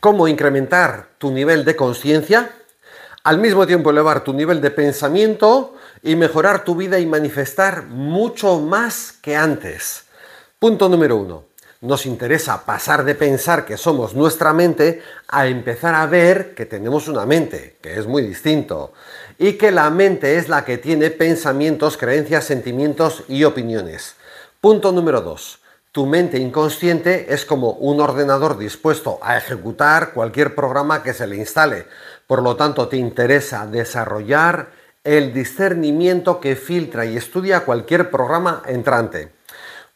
cómo incrementar tu nivel de conciencia, al mismo tiempo elevar tu nivel de pensamiento y mejorar tu vida y manifestar mucho más que antes. Punto número uno. Nos interesa pasar de pensar que somos nuestra mente a empezar a ver que tenemos una mente, que es muy distinto, y que la mente es la que tiene pensamientos, creencias, sentimientos y opiniones. Punto número dos tu mente inconsciente es como un ordenador dispuesto a ejecutar cualquier programa que se le instale. Por lo tanto, te interesa desarrollar el discernimiento que filtra y estudia cualquier programa entrante.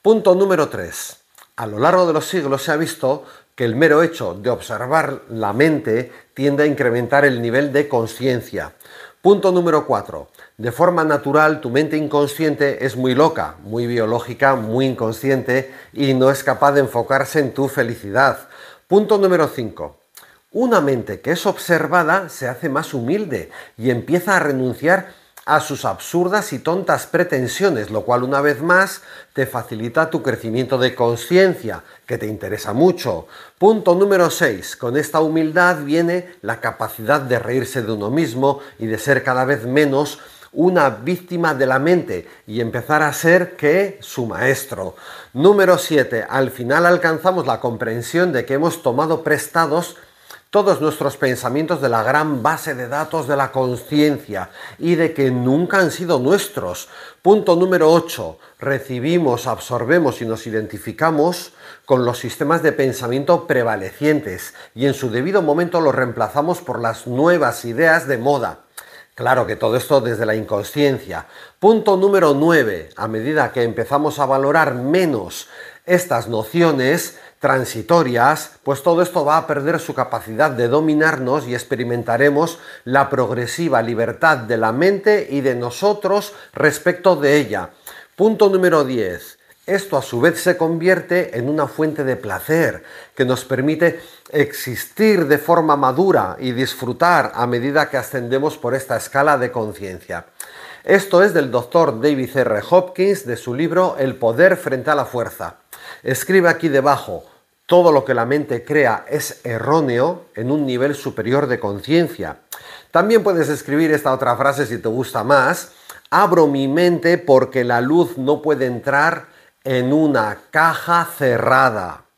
Punto número 3. A lo largo de los siglos se ha visto que el mero hecho de observar la mente tiende a incrementar el nivel de conciencia. Punto número 4. De forma natural, tu mente inconsciente es muy loca, muy biológica, muy inconsciente y no es capaz de enfocarse en tu felicidad. Punto número 5. Una mente que es observada se hace más humilde y empieza a renunciar a sus absurdas y tontas pretensiones, lo cual una vez más te facilita tu crecimiento de conciencia, que te interesa mucho. Punto número 6. Con esta humildad viene la capacidad de reírse de uno mismo y de ser cada vez menos una víctima de la mente y empezar a ser que su maestro. Número 7. Al final alcanzamos la comprensión de que hemos tomado prestados todos nuestros pensamientos de la gran base de datos de la conciencia y de que nunca han sido nuestros. Punto número 8. Recibimos, absorbemos y nos identificamos con los sistemas de pensamiento prevalecientes y en su debido momento los reemplazamos por las nuevas ideas de moda. Claro que todo esto desde la inconsciencia. Punto número 9. A medida que empezamos a valorar menos estas nociones transitorias, pues todo esto va a perder su capacidad de dominarnos y experimentaremos la progresiva libertad de la mente y de nosotros respecto de ella. Punto número 10. Esto a su vez se convierte en una fuente de placer que nos permite existir de forma madura y disfrutar a medida que ascendemos por esta escala de conciencia. Esto es del doctor David R. Hopkins de su libro El poder frente a la fuerza. Escribe aquí debajo, todo lo que la mente crea es erróneo en un nivel superior de conciencia. También puedes escribir esta otra frase si te gusta más. Abro mi mente porque la luz no puede entrar en una caja cerrada.